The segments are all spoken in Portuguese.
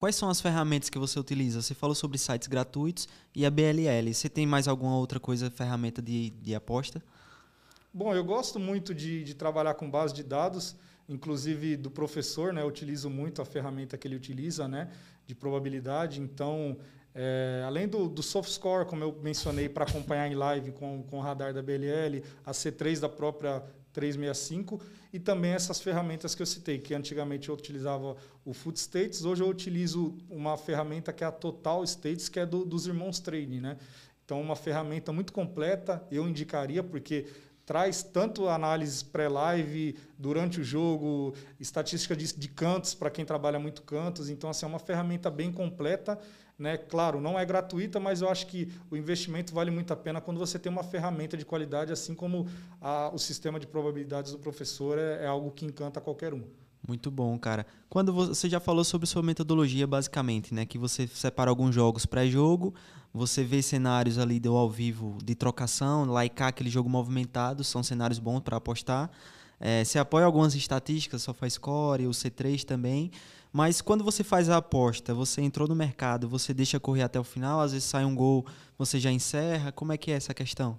Quais são as ferramentas que você utiliza? Você falou sobre sites gratuitos e a BLL. Você tem mais alguma outra coisa, ferramenta de, de aposta? Bom, eu gosto muito de, de trabalhar com base de dados, inclusive do professor, né? Eu utilizo muito a ferramenta que ele utiliza, né? De probabilidade. Então, é, além do, do soft score, como eu mencionei, para acompanhar em live com, com o radar da BLL, a C3 da própria 365, e também essas ferramentas que eu citei, que antigamente eu utilizava o Food States, hoje eu utilizo uma ferramenta que é a Total States, que é do, dos irmãos Trading, né? Então, uma ferramenta muito completa, eu indicaria, porque traz tanto análises pré-live, durante o jogo, estatística de, de cantos para quem trabalha muito cantos. Então, assim, é uma ferramenta bem completa né? Claro, não é gratuita, mas eu acho que o investimento vale muito a pena quando você tem uma ferramenta de qualidade, assim como a, o sistema de probabilidades do professor é, é algo que encanta qualquer um. Muito bom, cara. Quando você já falou sobre sua metodologia, basicamente, né? Que você separa alguns jogos pré-jogo, você vê cenários ali do ao vivo de trocação, laicar aquele jogo movimentado, são cenários bons para apostar. É, se apoia algumas estatísticas, só faz score, o C3 também. Mas quando você faz a aposta, você entrou no mercado, você deixa correr até o final, às vezes sai um gol, você já encerra. Como é que é essa questão?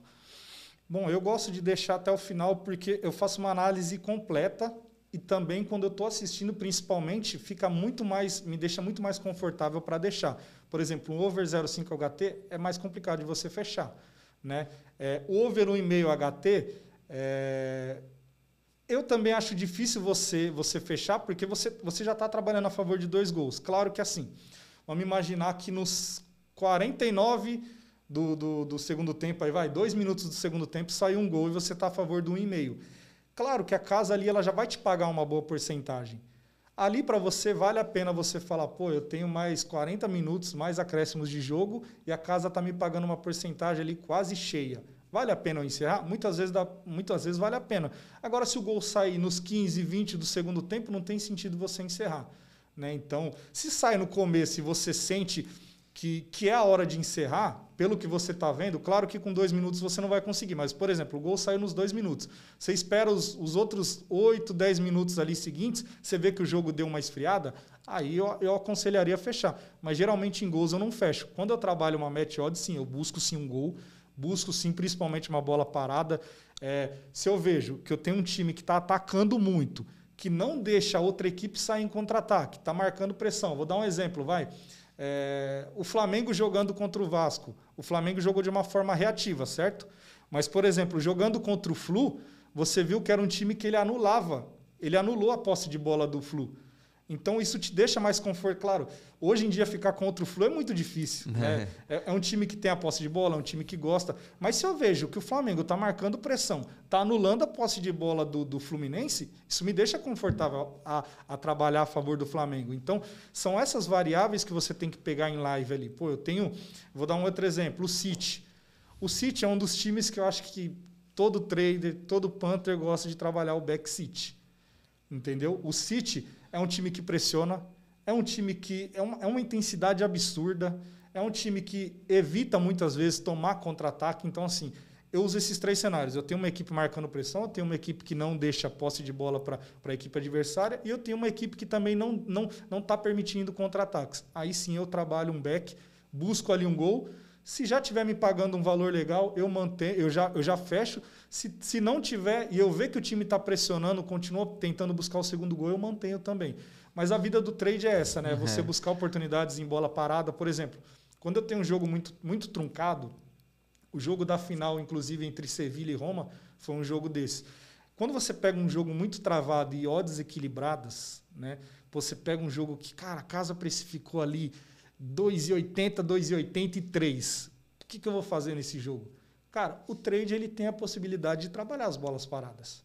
Bom, eu gosto de deixar até o final porque eu faço uma análise completa e também quando eu estou assistindo, principalmente, fica muito mais, me deixa muito mais confortável para deixar. Por exemplo, um over 0,5 HT é mais complicado de você fechar, né? É, over 1,5 HT é, eu também acho difícil você você fechar, porque você, você já está trabalhando a favor de dois gols. Claro que assim, vamos imaginar que nos 49 do, do, do segundo tempo, aí vai, dois minutos do segundo tempo, sai um gol e você está a favor do e meio. claro que a casa ali ela já vai te pagar uma boa porcentagem. Ali para você vale a pena você falar, pô, eu tenho mais 40 minutos, mais acréscimos de jogo e a casa está me pagando uma porcentagem ali quase cheia. Vale a pena eu encerrar? Muitas vezes, dá, muitas vezes vale a pena. Agora, se o gol sair nos 15, 20 do segundo tempo, não tem sentido você encerrar. Né? Então, se sai no começo e você sente que, que é a hora de encerrar, pelo que você está vendo, claro que com dois minutos você não vai conseguir, mas, por exemplo, o gol saiu nos dois minutos. Você espera os, os outros 8, 10 minutos ali seguintes, você vê que o jogo deu uma esfriada, aí eu, eu aconselharia fechar. Mas geralmente em gols eu não fecho. Quando eu trabalho uma match odd, sim, eu busco sim um gol Busco sim, principalmente uma bola parada. É, se eu vejo que eu tenho um time que está atacando muito, que não deixa a outra equipe sair em contra-ataque, está marcando pressão. Vou dar um exemplo, vai. É, o Flamengo jogando contra o Vasco. O Flamengo jogou de uma forma reativa, certo? Mas, por exemplo, jogando contra o Flu, você viu que era um time que ele anulava. Ele anulou a posse de bola do Flu. Então isso te deixa mais conforto. Claro, hoje em dia ficar contra o Flu é muito difícil. Né? É. Né? É, é um time que tem a posse de bola, é um time que gosta. Mas se eu vejo que o Flamengo está marcando pressão, está anulando a posse de bola do, do Fluminense, isso me deixa confortável a, a trabalhar a favor do Flamengo. Então são essas variáveis que você tem que pegar em live ali. Pô, eu tenho. Vou dar um outro exemplo: o City. O City é um dos times que eu acho que todo trader, todo punter gosta de trabalhar o back City entendeu? O City é um time que pressiona, é um time que é uma, é uma intensidade absurda, é um time que evita muitas vezes tomar contra-ataque. Então, assim, eu uso esses três cenários. Eu tenho uma equipe marcando pressão, eu tenho uma equipe que não deixa posse de bola para a equipe adversária e eu tenho uma equipe que também não está não, não tá permitindo contra-ataques. Aí sim eu trabalho um back, busco ali um gol se já tiver me pagando um valor legal, eu mantenho, eu já, eu já fecho. Se, se não tiver e eu ver que o time está pressionando, continua tentando buscar o segundo gol, eu mantenho também. Mas a vida do trade é essa, né? Uhum. Você buscar oportunidades em bola parada, por exemplo. Quando eu tenho um jogo muito, muito truncado, o jogo da final, inclusive, entre Sevilha e Roma, foi um jogo desse. Quando você pega um jogo muito travado e odds equilibradas, né? Você pega um jogo que, cara, a casa precificou ali 2,80, 2,83. O que, que eu vou fazer nesse jogo? Cara, o trade ele tem a possibilidade de trabalhar as bolas paradas.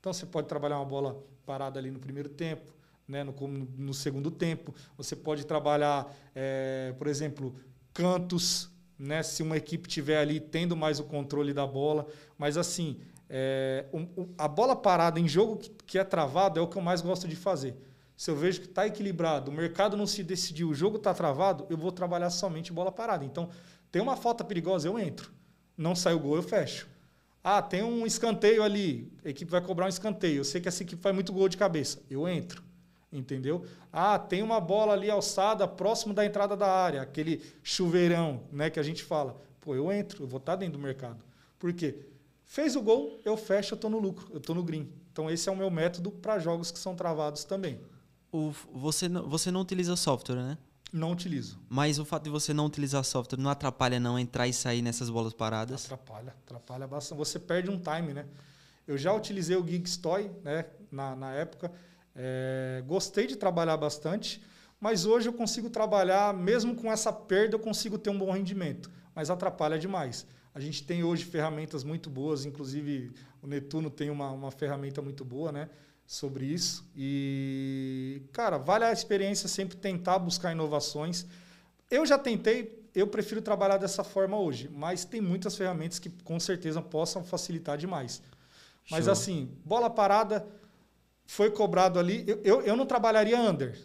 Então você pode trabalhar uma bola parada ali no primeiro tempo, né, no, no segundo tempo. Você pode trabalhar, é, por exemplo, cantos, né, se uma equipe tiver ali tendo mais o controle da bola. Mas assim, é, a bola parada em jogo que, que é travado é o que eu mais gosto de fazer se eu vejo que está equilibrado, o mercado não se decidiu, o jogo está travado, eu vou trabalhar somente bola parada. Então, tem uma falta perigosa, eu entro. Não sai o gol, eu fecho. Ah, tem um escanteio ali, a equipe vai cobrar um escanteio. Eu sei que essa equipe faz muito gol de cabeça, eu entro. Entendeu? Ah, tem uma bola ali alçada próximo da entrada da área, aquele chuveirão, né, que a gente fala. Pô, eu entro, eu vou estar tá dentro do mercado. Por quê? Fez o gol, eu fecho, eu estou no lucro, eu estou no green. Então esse é o meu método para jogos que são travados também o, você, não, você não utiliza software, né? Não utilizo. Mas o fato de você não utilizar software não atrapalha não entrar e sair nessas bolas paradas? Atrapalha, atrapalha bastante. Você perde um time, né? Eu já utilizei o Gigstoy, né, na, na época. É, gostei de trabalhar bastante, mas hoje eu consigo trabalhar, mesmo com essa perda, eu consigo ter um bom rendimento. Mas atrapalha demais. A gente tem hoje ferramentas muito boas, inclusive o Netuno tem uma, uma ferramenta muito boa, né? sobre isso. E, cara, vale a experiência sempre tentar buscar inovações. Eu já tentei, eu prefiro trabalhar dessa forma hoje, mas tem muitas ferramentas que com certeza possam facilitar demais. Mas Show. assim, bola parada, foi cobrado ali. Eu, eu, eu não trabalharia under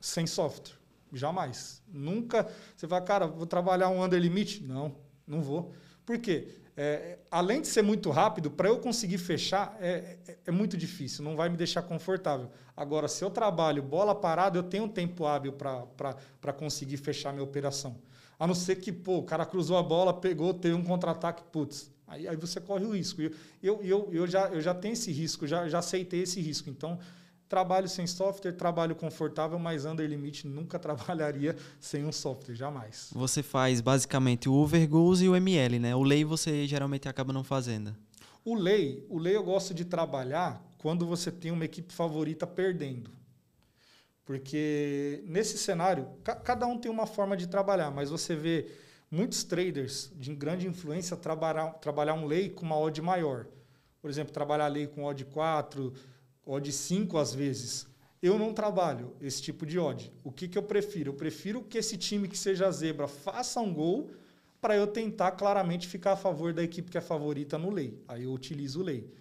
sem software. Jamais. Nunca. Você vai, cara, vou trabalhar um under limite? Não, não vou. Por quê? é, além de ser muito rápido, para eu conseguir fechar é, é, é, muito difícil, não vai me deixar confortável. Agora, se eu trabalho bola parada, eu tenho um tempo hábil para conseguir fechar minha operação. A não ser que, pô, o cara cruzou a bola, pegou, teve um contra-ataque, putz. Aí, aí você corre o risco. Eu, eu, eu, eu, já, eu já tenho esse risco, já, já aceitei esse risco. Então, trabalho sem software, trabalho confortável, mas Under Limit nunca trabalharia sem um software, jamais. Você faz basicamente o overgoals e o ML, né? O lei você geralmente acaba não fazendo. O lei, o lei eu gosto de trabalhar quando você tem uma equipe favorita perdendo. Porque nesse cenário, ca cada um tem uma forma de trabalhar, mas você vê muitos traders de grande influência trabalhar, trabalhar um lei com uma odd maior. Por exemplo, trabalhar lei com odd 4, odd 5 às vezes. Eu não trabalho esse tipo de odd. O que, que eu prefiro? Eu prefiro que esse time que seja zebra faça um gol para eu tentar claramente ficar a favor da equipe que é favorita no lei. Aí eu utilizo o lei.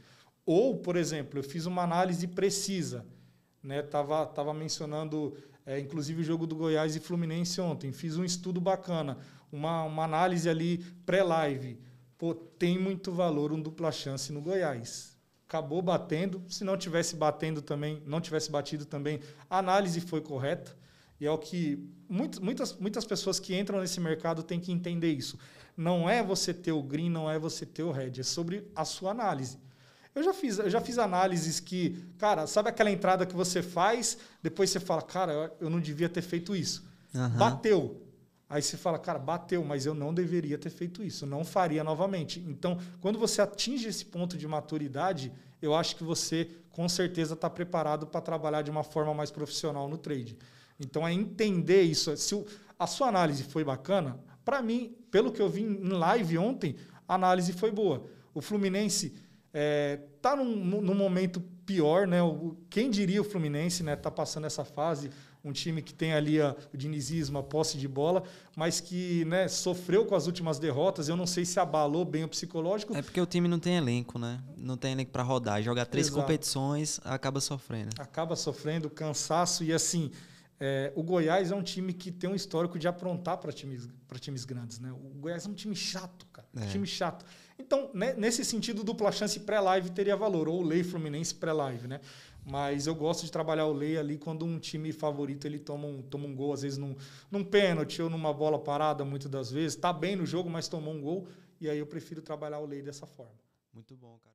Ou, por exemplo, eu fiz uma análise precisa. Né? Tava, tava mencionando, é, inclusive, o jogo do Goiás e Fluminense ontem. Fiz um estudo bacana, uma, uma análise ali pré-live. Pô, tem muito valor um dupla chance no Goiás acabou batendo. Se não tivesse batendo também, não tivesse batido também, a análise foi correta. E é o que muito, muitas, muitas pessoas que entram nesse mercado têm que entender isso. Não é você ter o green, não é você ter o red, é sobre a sua análise. Eu já fiz, eu já fiz análises que, cara, sabe aquela entrada que você faz, depois você fala, cara, eu não devia ter feito isso. Uhum. Bateu. Aí você fala, cara, bateu, mas eu não deveria ter feito isso, não faria novamente. Então, quando você atinge esse ponto de maturidade, eu acho que você com certeza está preparado para trabalhar de uma forma mais profissional no trade. Então, é entender isso. Se o, a sua análise foi bacana, para mim, pelo que eu vi em live ontem, a análise foi boa. O Fluminense está é, tá num, num momento pior, né? O, quem diria o Fluminense, né? está passando essa fase um time que tem ali a, o dinizismo, a posse de bola, mas que né, sofreu com as últimas derrotas. Eu não sei se abalou bem o psicológico. É porque o time não tem elenco, né? Não tem elenco para rodar. Jogar três Exato. competições, acaba sofrendo. Acaba sofrendo, cansaço e assim. É, o Goiás é um time que tem um histórico de aprontar para times, times grandes, né? O Goiás é um time chato, cara. É. Um time chato. Então, né, nesse sentido, dupla chance pré-live teria valor, ou lei Fluminense pré-live, né? Mas eu gosto de trabalhar o lei ali quando um time favorito ele toma um, toma um gol, às vezes num, num pênalti ou numa bola parada, muitas das vezes. Tá bem no jogo, mas tomou um gol. E aí eu prefiro trabalhar o lei dessa forma. Muito bom, cara.